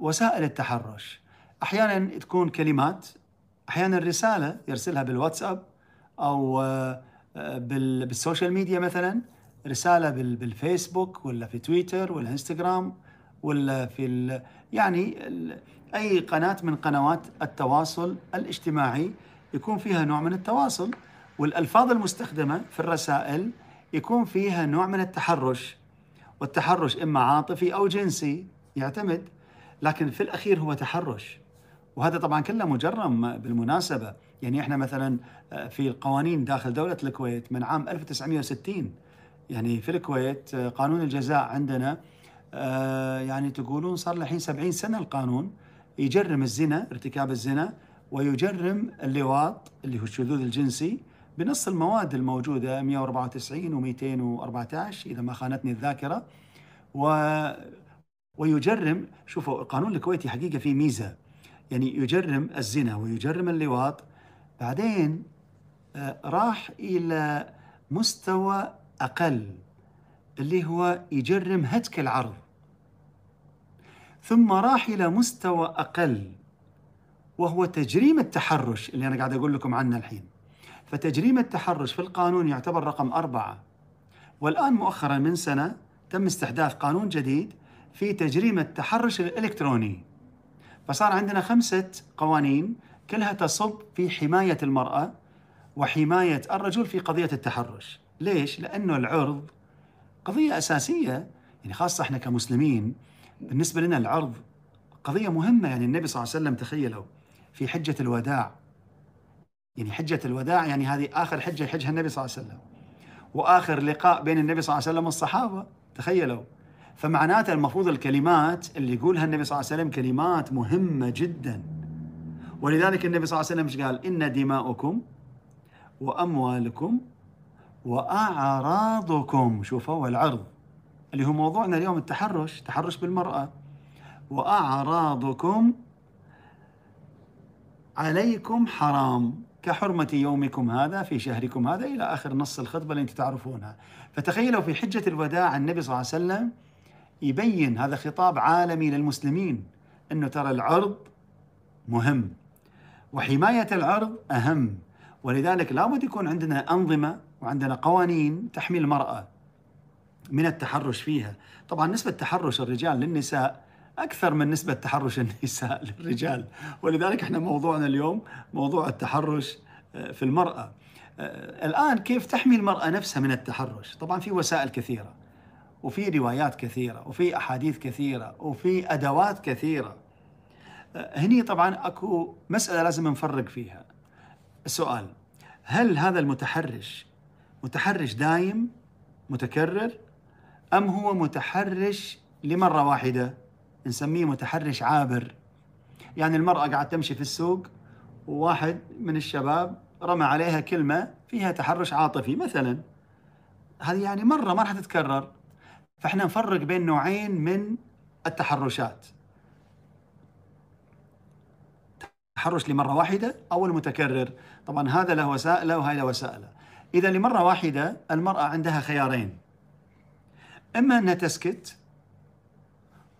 وسائل التحرش احيانا تكون كلمات احيانا رساله يرسلها بالواتساب او آه، بالسوشيال ميديا مثلا رساله بالفيسبوك ولا في تويتر ولا انستغرام ولا في يعني اي قناه من قنوات التواصل الاجتماعي يكون فيها نوع من التواصل والالفاظ المستخدمه في الرسائل يكون فيها نوع من التحرش والتحرش اما عاطفي او جنسي يعتمد لكن في الأخير هو تحرش وهذا طبعا كله مجرم بالمناسبة يعني احنا مثلا آه، في القوانين داخل دولة الكويت من عام 1960 يعني في الكويت آه، قانون الجزاء عندنا آه، يعني تقولون صار لحين 70 سنة القانون يجرم الزنا ارتكاب الزنا ويجرم اللواط اللي هو الشذوذ الجنسي بنص المواد الموجودة 194 و214 إذا ما خانتني الذاكرة و ويجرم شوفوا القانون الكويتي حقيقه فيه ميزه يعني يجرم الزنا ويجرم اللواط بعدين آه، راح الى مستوى اقل اللي هو يجرم هتك العرض ثم راح الى مستوى اقل وهو تجريم التحرش اللي انا قاعد اقول لكم عنه الحين فتجريم التحرش في القانون يعتبر رقم أربعة والآن مؤخرا من سنة تم استحداث قانون جديد في تجريم التحرش الإلكتروني فصار عندنا خمسة قوانين كلها تصب في حماية المرأة وحماية الرجل في قضية التحرش ليش؟ لأنه العرض قضية أساسية يعني خاصة احنا كمسلمين بالنسبة لنا العرض قضية مهمة يعني النبي صلى الله عليه وسلم تخيلوا في حجة الوداع يعني حجة الوداع يعني هذه آخر حجة يحجها النبي صلى الله عليه وسلم وآخر لقاء بين النبي صلى الله عليه وسلم والصحابة تخيلوا فمعناته المفروض الكلمات اللي يقولها النبي صلى الله عليه وسلم كلمات مهمة جدا ولذلك النبي صلى الله عليه وسلم قال إن دماؤكم وأموالكم وأعراضكم شوفوا العرض اللي هو موضوعنا اليوم التحرش تحرش بالمرأة وأعراضكم عليكم حرام كحرمة يومكم هذا في شهركم هذا إلى آخر نص الخطبة اللي أنتم تعرفونها فتخيلوا في حجة الوداع النبي صلى الله عليه وسلم يبين هذا خطاب عالمي للمسلمين انه ترى العرض مهم وحمايه العرض اهم ولذلك لابد يكون عندنا انظمه وعندنا قوانين تحمي المراه من التحرش فيها طبعا نسبه تحرش الرجال للنساء اكثر من نسبه تحرش النساء للرجال ولذلك احنا موضوعنا اليوم موضوع التحرش آه، في المراه آه، الان كيف تحمي المراه نفسها من التحرش طبعا في وسائل كثيره وفي روايات كثيرة وفي أحاديث كثيرة وفي أدوات كثيرة أه، هني طبعا أكو مسألة لازم نفرق فيها السؤال هل هذا المتحرش متحرش دايم متكرر أم هو متحرش لمرة واحدة نسميه متحرش عابر يعني المرأة قاعده تمشي في السوق وواحد من الشباب رمى عليها كلمة فيها تحرش عاطفي مثلا هذه يعني مرة ما راح تتكرر فاحنا نفرق بين نوعين من التحرشات تحرش لمرة واحدة أو المتكرر طبعا هذا له وسائله وهي له وسائله إذا لمرة واحدة المرأة عندها خيارين إما أنها تسكت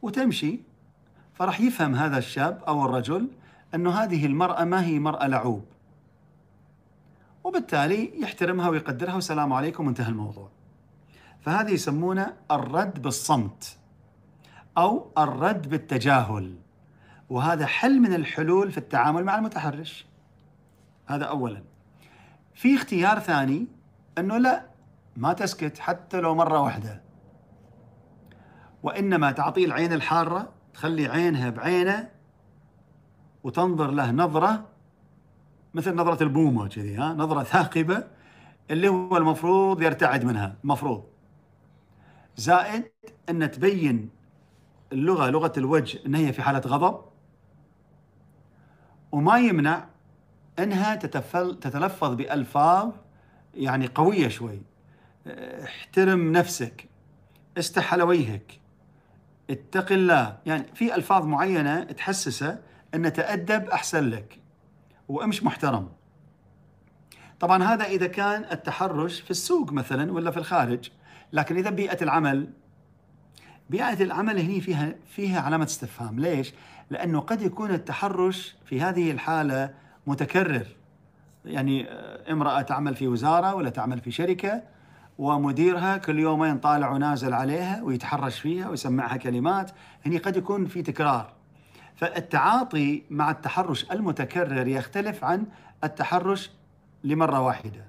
وتمشي فراح يفهم هذا الشاب أو الرجل أنه هذه المرأة ما هي مرأة لعوب وبالتالي يحترمها ويقدرها والسلام عليكم وانتهى الموضوع فهذا يسمونه الرد بالصمت أو الرد بالتجاهل وهذا حل من الحلول في التعامل مع المتحرش هذا أولا في اختيار ثاني أنه لا ما تسكت حتى لو مرة واحدة وإنما تعطيه العين الحارة تخلي عينها بعينه وتنظر له نظرة مثل نظرة البومة كذي ها نظرة ثاقبة اللي هو المفروض يرتعد منها المفروض زائد ان تبين اللغه لغه الوجه ان هي في حاله غضب وما يمنع انها تتفل تتلفظ بالفاظ يعني قويه شوي احترم نفسك استح وجهك اتق الله يعني في الفاظ معينه تحسسه ان تادب احسن لك وامش محترم طبعا هذا اذا كان التحرش في السوق مثلا ولا في الخارج لكن اذا بيئه العمل بيئه العمل هنا فيها فيها علامه استفهام ليش لانه قد يكون التحرش في هذه الحاله متكرر يعني آه، امراه تعمل في وزاره ولا تعمل في شركه ومديرها كل يومين طالع ونازل عليها ويتحرش فيها ويسمعها كلمات هني قد يكون في تكرار فالتعاطي مع التحرش المتكرر يختلف عن التحرش لمره واحده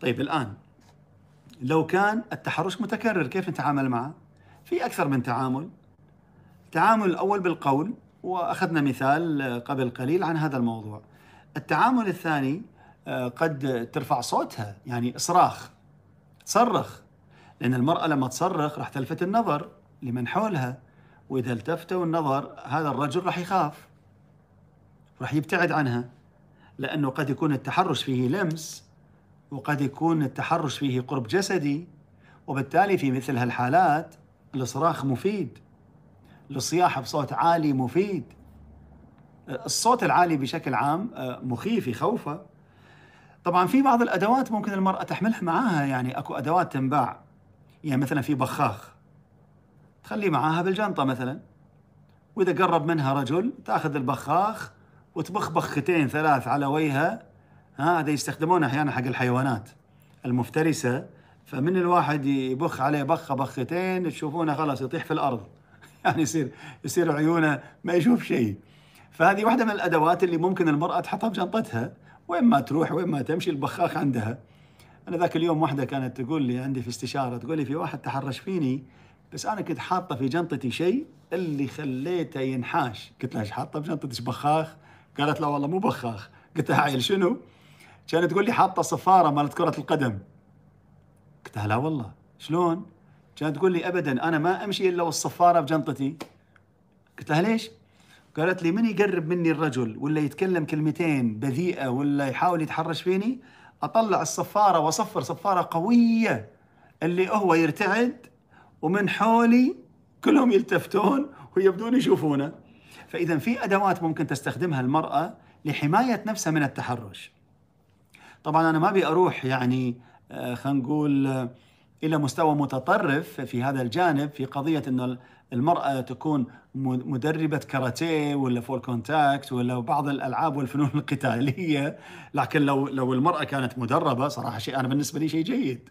طيب الان لو كان التحرش متكرر كيف نتعامل معه؟ في أكثر من تعامل التعامل الأول بالقول وأخذنا مثال آه، قبل قليل عن هذا الموضوع التعامل الثاني آه، قد ترفع صوتها يعني إصراخ تصرخ لأن المرأة لما تصرخ راح تلفت النظر لمن حولها وإذا التفتوا النظر هذا الرجل راح يخاف راح يبتعد عنها لأنه قد يكون التحرش فيه لمس وقد يكون التحرش فيه قرب جسدي وبالتالي في مثل هالحالات الصراخ مفيد الصياح بصوت عالي مفيد الصوت العالي بشكل عام آه، مخيف يخوفه طبعا في بعض الادوات ممكن المراه تحملها معاها يعني اكو ادوات تنباع يعني مثلا في بخاخ تخليه معاها بالجنطه مثلا واذا قرب منها رجل تاخذ البخاخ وتبخ بختين ثلاث على وجهها ها هذا يستخدمونه احيانا حق الحيوانات المفترسه فمن الواحد يبخ عليه بخه بختين تشوفونه خلاص يطيح في الارض يعني يصير يصير عيونه ما يشوف شيء فهذه واحده من الادوات اللي ممكن المراه تحطها بشنطتها وين ما تروح وين ما تمشي البخاخ عندها انا ذاك اليوم واحده كانت تقول لي عندي في استشاره تقول لي في واحد تحرش فيني بس انا كنت حاطه في جنطتي شيء اللي خليته ينحاش قلت لها ايش حاطه في جنطتك بخاخ قالت لا والله مو بخاخ قلت لها عيل شنو كانت تقول لي حاطه صفاره مالت كره القدم قلت لها لا والله شلون؟ كانت تقول لي ابدا انا ما امشي الا والصفاره بجنطتي قلت لها ليش؟ قالت لي من يقرب مني الرجل ولا يتكلم كلمتين بذيئه ولا يحاول يتحرش فيني اطلع الصفاره واصفر صفاره قويه اللي هو يرتعد ومن حولي كلهم يلتفتون ويبدون يشوفونه فاذا في ادوات ممكن تستخدمها المراه لحمايه نفسها من التحرش طبعا انا ما ابي اروح يعني آه، خلينا نقول آه، الى مستوى متطرف في هذا الجانب في قضيه انه المراه تكون مدربه كاراتيه ولا فول كونتاكت ولا بعض الالعاب والفنون القتاليه لكن لو لو المراه كانت مدربه صراحه شيء انا بالنسبه لي شيء جيد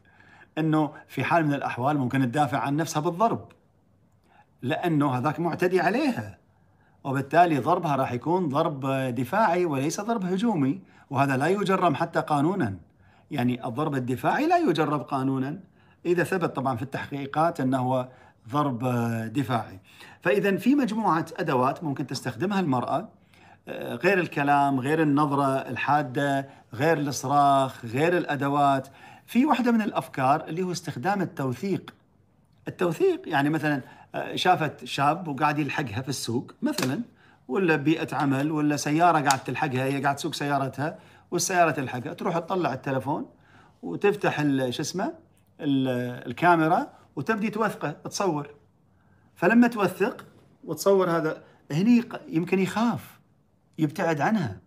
انه في حال من الاحوال ممكن تدافع عن نفسها بالضرب لانه هذاك معتدي عليها وبالتالي ضربها راح يكون ضرب دفاعي وليس ضرب هجومي وهذا لا يجرم حتى قانونا يعني الضرب الدفاعي لا يجرم قانونا إذا ثبت طبعا في التحقيقات أنه ضرب دفاعي فإذا في مجموعة أدوات ممكن تستخدمها المرأة آه، غير الكلام غير النظرة الحادة غير الصراخ غير الأدوات في واحدة من الأفكار اللي هو استخدام التوثيق التوثيق يعني مثلا آه، شافت شاب وقاعد يلحقها في السوق مثلا ولا بيئه عمل ولا سياره قاعد تلحقها هي قاعد تسوق سيارتها والسياره تلحقها تروح تطلع التلفون وتفتح شو اسمه الكاميرا وتبدي توثقه تصور فلما توثق وتصور هذا هني يمكن يخاف يبتعد عنها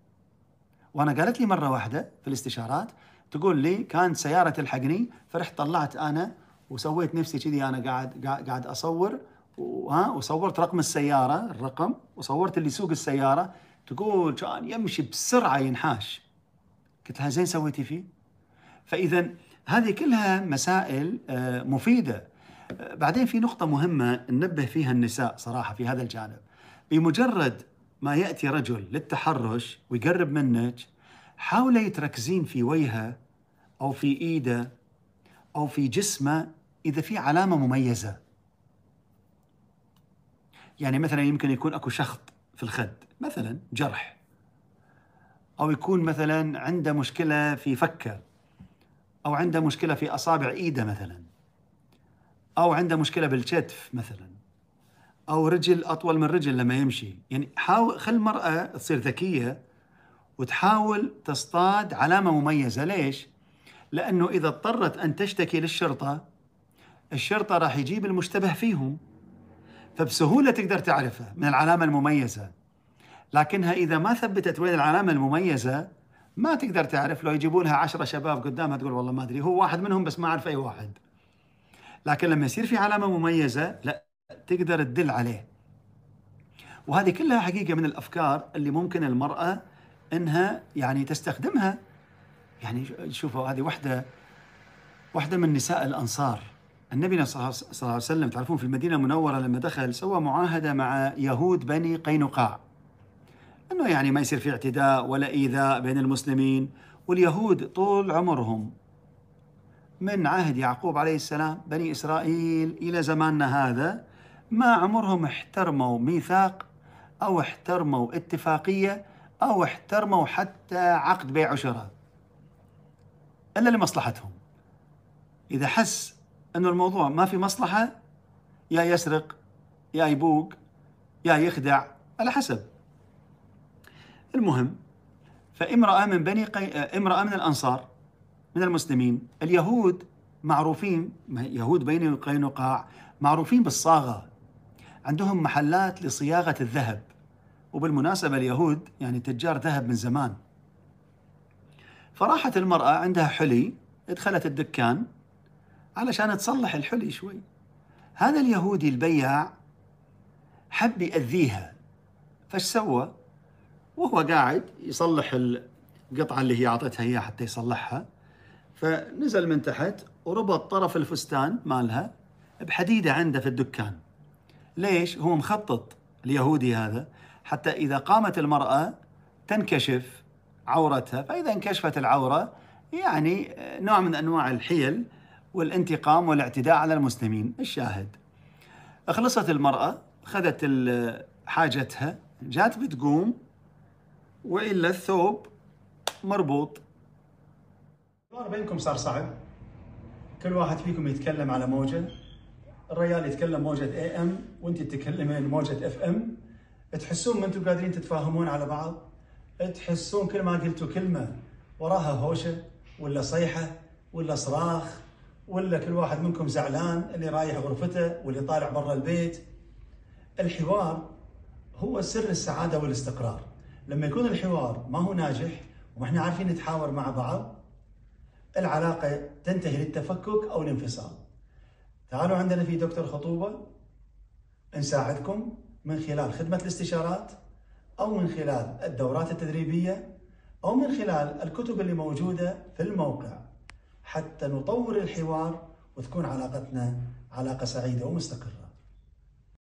وانا قالت لي مره واحده في الاستشارات تقول لي كانت سياره تلحقني فرحت طلعت انا وسويت نفسي كذي انا قاعد قاعد اصور وها وصورت رقم السياره الرقم وصورت اللي يسوق السياره تقول كان يمشي بسرعه ينحاش قلت لها زين سويتي فيه فاذا هذه كلها مسائل آه، مفيده آه، بعدين في نقطه مهمه ننبه فيها النساء صراحه في هذا الجانب بمجرد ما ياتي رجل للتحرش ويقرب منك حاولي تركزين في وجهه او في ايده او في جسمه اذا في علامه مميزه يعني مثلا يمكن يكون اكو شخط في الخد مثلا جرح او يكون مثلا عنده مشكله في فكه او عنده مشكله في اصابع ايده مثلا او عنده مشكله بالكتف مثلا او رجل اطول من رجل لما يمشي يعني حاول خل المراه تصير ذكيه وتحاول تصطاد علامه مميزه ليش لانه اذا اضطرت ان تشتكي للشرطه الشرطة راح يجيب المشتبه فيهم فبسهولة تقدر تعرفه من العلامة المميزة لكنها إذا ما ثبتت وين العلامة المميزة ما تقدر تعرف لو يجيبوا لها عشرة شباب قدامها تقول والله ما أدري هو واحد منهم بس ما أعرف أي واحد لكن لما يصير في علامة مميزة لا تقدر تدل عليه وهذه كلها حقيقة من الأفكار اللي ممكن المرأة أنها يعني تستخدمها يعني شوفوا هذه واحدة واحدة من نساء الأنصار النبي صلى الله عليه وسلم تعرفون في المدينة المنورة لما دخل سوى معاهدة مع يهود بني قينقاع أنه يعني ما يصير في اعتداء ولا إيذاء بين المسلمين واليهود طول عمرهم من عهد يعقوب عليه السلام بني إسرائيل إلى زماننا هذا ما عمرهم احترموا ميثاق أو احترموا اتفاقية أو احترموا حتى عقد بيع عشرة إلا لمصلحتهم إذا حس انه الموضوع ما في مصلحه يا يسرق يا يبوق يا يخدع على حسب المهم فامراه من بني قي... امراه من الانصار من المسلمين اليهود معروفين يهود بني قينقاع معروفين بالصاغه عندهم محلات لصياغه الذهب وبالمناسبه اليهود يعني تجار ذهب من زمان فراحت المراه عندها حلي دخلت الدكان علشان تصلح الحلي شوي هذا اليهودي البياع حب يأذيها فش سوى وهو قاعد يصلح القطعة اللي هي أعطتها إياه حتى يصلحها فنزل من تحت وربط طرف الفستان مالها بحديدة عنده في الدكان ليش؟ هو مخطط اليهودي هذا حتى إذا قامت المرأة تنكشف عورتها فإذا انكشفت العورة يعني نوع من أنواع الحيل والانتقام والاعتداء على المسلمين الشاهد أخلصت المرأة خذت حاجتها جات بتقوم وإلا الثوب مربوط بينكم صار صعب كل واحد فيكم يتكلم على موجه الرجال يتكلم موجه اي ام وانت تتكلمين موجه اف ام تحسون ما انتم قادرين تتفاهمون على بعض تحسون كل ما قلتوا كلمه وراها هوشه ولا صيحه ولا صراخ ولا كل واحد منكم زعلان اللي رايح غرفته واللي طالع برا البيت الحوار هو سر السعاده والاستقرار لما يكون الحوار ما هو ناجح وما احنا عارفين نتحاور مع بعض العلاقه تنتهي للتفكك او الانفصال تعالوا عندنا في دكتور خطوبه نساعدكم من خلال خدمه الاستشارات او من خلال الدورات التدريبيه او من خلال الكتب اللي موجوده في الموقع حتى نطور الحوار وتكون علاقتنا علاقة سعيدة ومستقرة